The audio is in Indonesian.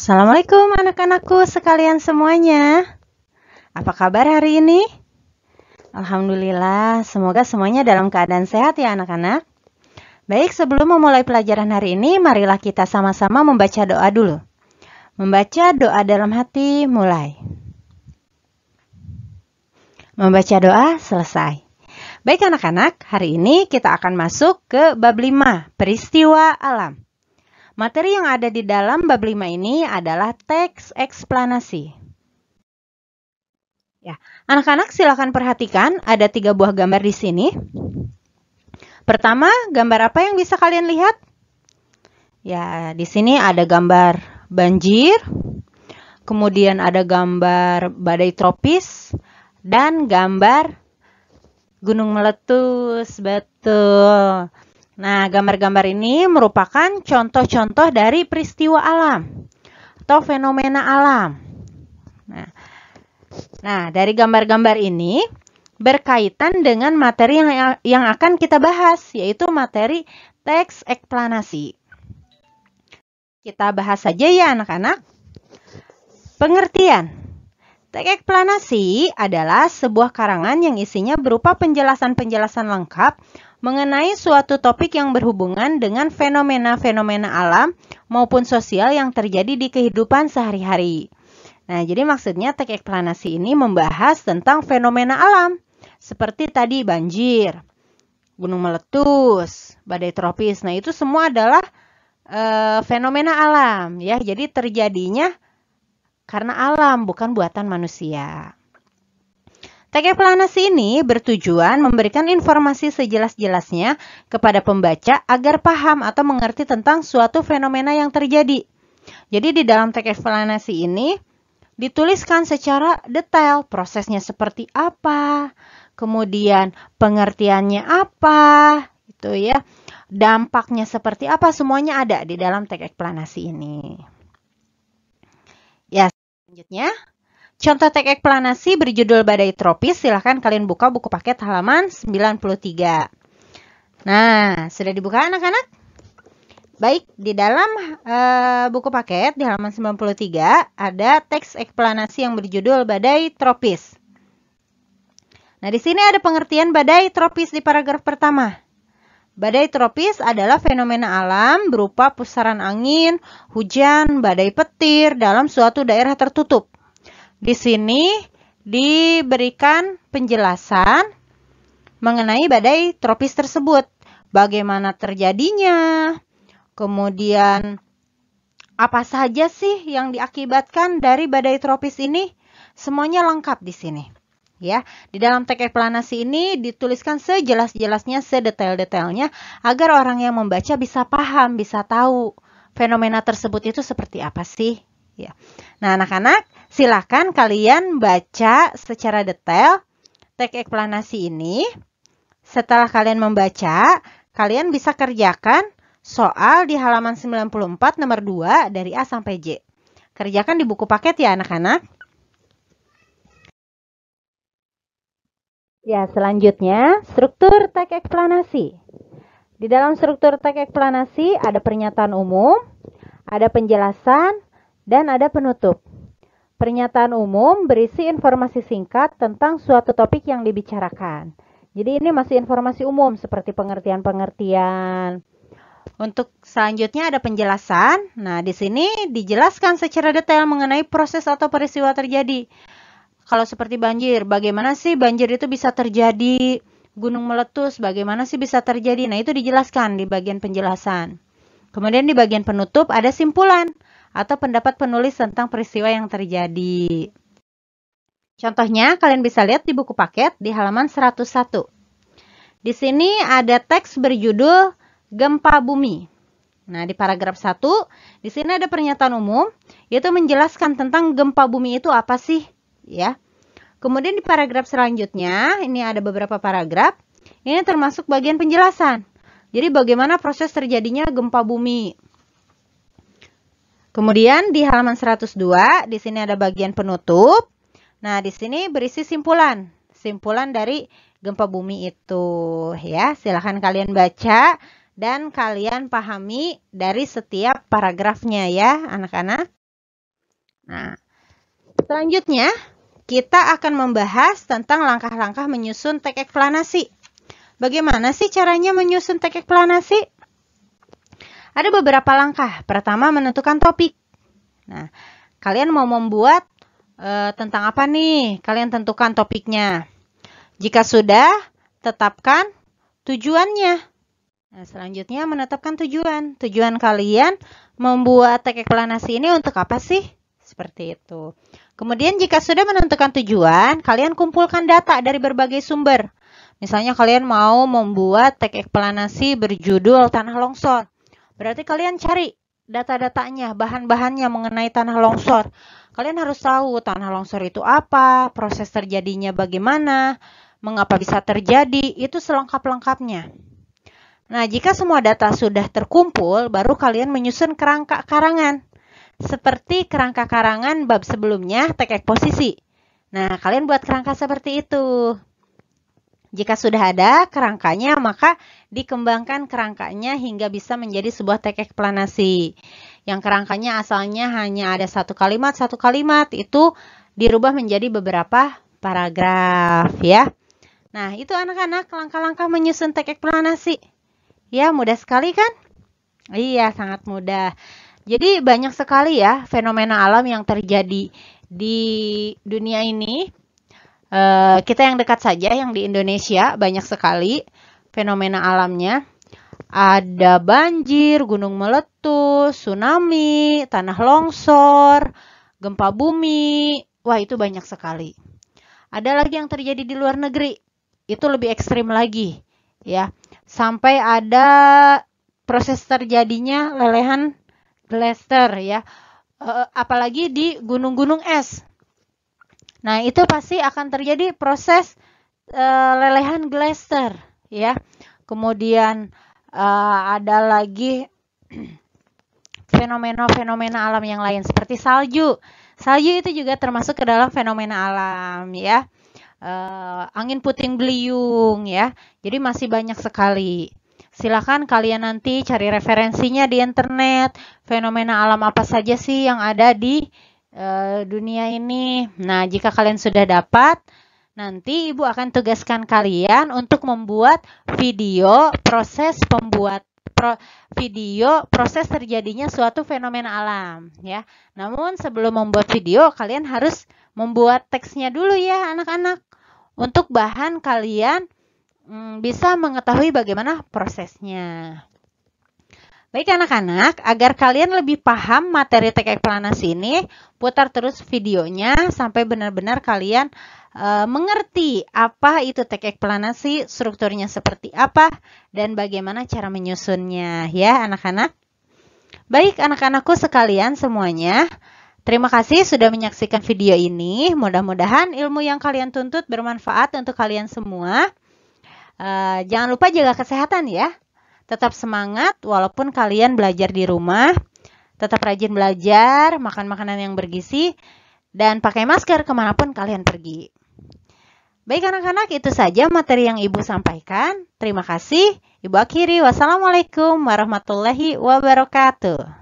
Assalamualaikum anak-anakku sekalian semuanya. Apa kabar hari ini? Alhamdulillah, semoga semuanya dalam keadaan sehat ya anak-anak. Baik, sebelum memulai pelajaran hari ini, marilah kita sama-sama membaca doa dulu. Membaca doa dalam hati mulai. Membaca doa selesai. Baik anak-anak, hari ini kita akan masuk ke bab 5, peristiwa alam. Materi yang ada di dalam bab 5 ini adalah teks eksplanasi. Ya, anak-anak silakan perhatikan ada tiga buah gambar di sini. Pertama, gambar apa yang bisa kalian lihat? Ya, di sini ada gambar banjir, kemudian ada gambar badai tropis, dan gambar gunung meletus. Betul. Nah, gambar-gambar ini merupakan contoh-contoh dari peristiwa alam atau fenomena alam. Nah, nah dari gambar-gambar ini berkaitan dengan materi yang, yang akan kita bahas, yaitu materi teks eksplanasi. Kita bahas saja ya anak-anak. Pengertian. Teks eksplanasi adalah sebuah karangan yang isinya berupa penjelasan-penjelasan lengkap mengenai suatu topik yang berhubungan dengan fenomena-fenomena alam maupun sosial yang terjadi di kehidupan sehari-hari. Nah, jadi maksudnya teks eksplanasi ini membahas tentang fenomena alam seperti tadi banjir, gunung meletus, badai tropis. Nah, itu semua adalah e, fenomena alam ya. Jadi terjadinya karena alam bukan buatan manusia. Teks Planasi ini bertujuan memberikan informasi sejelas-jelasnya kepada pembaca agar paham atau mengerti tentang suatu fenomena yang terjadi. Jadi di dalam teks Planasi ini dituliskan secara detail prosesnya seperti apa, kemudian pengertiannya apa, itu ya. Dampaknya seperti apa semuanya ada di dalam teks eksplanasi ini. Ya, selanjutnya Contoh teknik eksplanasi berjudul Badai Tropis, silahkan kalian buka buku paket halaman 93. Nah, sudah dibuka anak-anak? Baik, di dalam uh, buku paket di halaman 93 ada teks eksplanasi yang berjudul Badai Tropis. Nah, di sini ada pengertian badai tropis di paragraf pertama. Badai tropis adalah fenomena alam berupa pusaran angin, hujan, badai petir dalam suatu daerah tertutup di sini diberikan penjelasan mengenai badai tropis tersebut, bagaimana terjadinya, kemudian apa saja sih yang diakibatkan dari badai tropis ini, semuanya lengkap di sini. Ya, di dalam teks eksplanasi ini dituliskan sejelas-jelasnya, sedetail-detailnya agar orang yang membaca bisa paham, bisa tahu fenomena tersebut itu seperti apa sih. Ya. Nah, anak-anak, silahkan kalian baca secara detail teks eksplanasi ini. Setelah kalian membaca, kalian bisa kerjakan soal di halaman 94 nomor 2 dari A sampai J. Kerjakan di buku paket ya anak-anak. Ya, selanjutnya struktur teks eksplanasi. Di dalam struktur teks eksplanasi ada pernyataan umum, ada penjelasan, dan ada penutup. Pernyataan umum berisi informasi singkat tentang suatu topik yang dibicarakan. Jadi ini masih informasi umum seperti pengertian-pengertian. Untuk selanjutnya ada penjelasan. Nah, di sini dijelaskan secara detail mengenai proses atau peristiwa terjadi. Kalau seperti banjir, bagaimana sih banjir itu bisa terjadi? Gunung meletus, bagaimana sih bisa terjadi? Nah, itu dijelaskan di bagian penjelasan. Kemudian di bagian penutup ada simpulan atau pendapat penulis tentang peristiwa yang terjadi. Contohnya, kalian bisa lihat di buku paket di halaman 101. Di sini ada teks berjudul Gempa Bumi. Nah, di paragraf 1, di sini ada pernyataan umum, yaitu menjelaskan tentang gempa bumi itu apa sih, ya. Kemudian di paragraf selanjutnya, ini ada beberapa paragraf, ini termasuk bagian penjelasan. Jadi bagaimana proses terjadinya gempa bumi. Kemudian di halaman 102, di sini ada bagian penutup. Nah, di sini berisi simpulan. Simpulan dari gempa bumi itu ya. Silahkan kalian baca dan kalian pahami dari setiap paragrafnya ya, anak-anak. Nah, selanjutnya kita akan membahas tentang langkah-langkah menyusun tek eksplanasi. Bagaimana sih caranya menyusun tek eksplanasi? Ada beberapa langkah. Pertama menentukan topik. Nah, kalian mau membuat e, tentang apa nih? Kalian tentukan topiknya. Jika sudah, tetapkan tujuannya. Nah, selanjutnya menetapkan tujuan. Tujuan kalian membuat planasi ini untuk apa sih? Seperti itu. Kemudian jika sudah menentukan tujuan, kalian kumpulkan data dari berbagai sumber. Misalnya kalian mau membuat tek eksplanasi berjudul tanah longsor. Berarti kalian cari data-datanya, bahan-bahannya mengenai tanah longsor. Kalian harus tahu tanah longsor itu apa, proses terjadinya bagaimana, mengapa bisa terjadi, itu selengkap-lengkapnya. Nah, jika semua data sudah terkumpul, baru kalian menyusun kerangka karangan. Seperti kerangka karangan bab sebelumnya, tekek posisi. Nah, kalian buat kerangka seperti itu. Jika sudah ada kerangkanya, maka dikembangkan kerangkanya hingga bisa menjadi sebuah tek eksplanasi. Yang kerangkanya asalnya hanya ada satu kalimat, satu kalimat itu dirubah menjadi beberapa paragraf ya. Nah, itu anak-anak langkah-langkah menyusun tek eksplanasi. Ya, mudah sekali kan? Iya, sangat mudah. Jadi banyak sekali ya fenomena alam yang terjadi di dunia ini uh, kita yang dekat saja yang di Indonesia banyak sekali fenomena alamnya ada banjir, gunung meletus, tsunami, tanah longsor, gempa bumi. Wah, itu banyak sekali. Ada lagi yang terjadi di luar negeri. Itu lebih ekstrim lagi, ya. Sampai ada proses terjadinya lelehan glaster, ya. Eh, apalagi di gunung-gunung es. Nah, itu pasti akan terjadi proses e, lelehan glaster, ya. Kemudian e, ada lagi fenomena-fenomena alam yang lain seperti salju. Salju itu juga termasuk ke dalam fenomena alam, ya. E, angin puting beliung, ya. Jadi masih banyak sekali. Silakan kalian nanti cari referensinya di internet, fenomena alam apa saja sih yang ada di Eh, dunia ini. Nah, jika kalian sudah dapat, nanti Ibu akan tugaskan kalian untuk membuat video proses pembuat pro, video proses terjadinya suatu fenomena alam ya. Namun sebelum membuat video kalian harus membuat teksnya dulu ya anak-anak. Untuk bahan kalian mm, bisa mengetahui bagaimana prosesnya. Baik anak-anak, agar kalian lebih paham materi tekek planasi ini, putar terus videonya sampai benar-benar kalian e, mengerti apa itu tekek planasi, strukturnya seperti apa, dan bagaimana cara menyusunnya ya anak-anak. Baik anak-anakku sekalian semuanya, terima kasih sudah menyaksikan video ini. Mudah-mudahan ilmu yang kalian tuntut bermanfaat untuk kalian semua. E, jangan lupa jaga kesehatan ya. Tetap semangat walaupun kalian belajar di rumah. Tetap rajin belajar, makan makanan yang bergizi, dan pakai masker kemanapun kalian pergi. Baik anak-anak, itu saja materi yang Ibu sampaikan. Terima kasih. Ibu akhiri. Wassalamualaikum warahmatullahi wabarakatuh.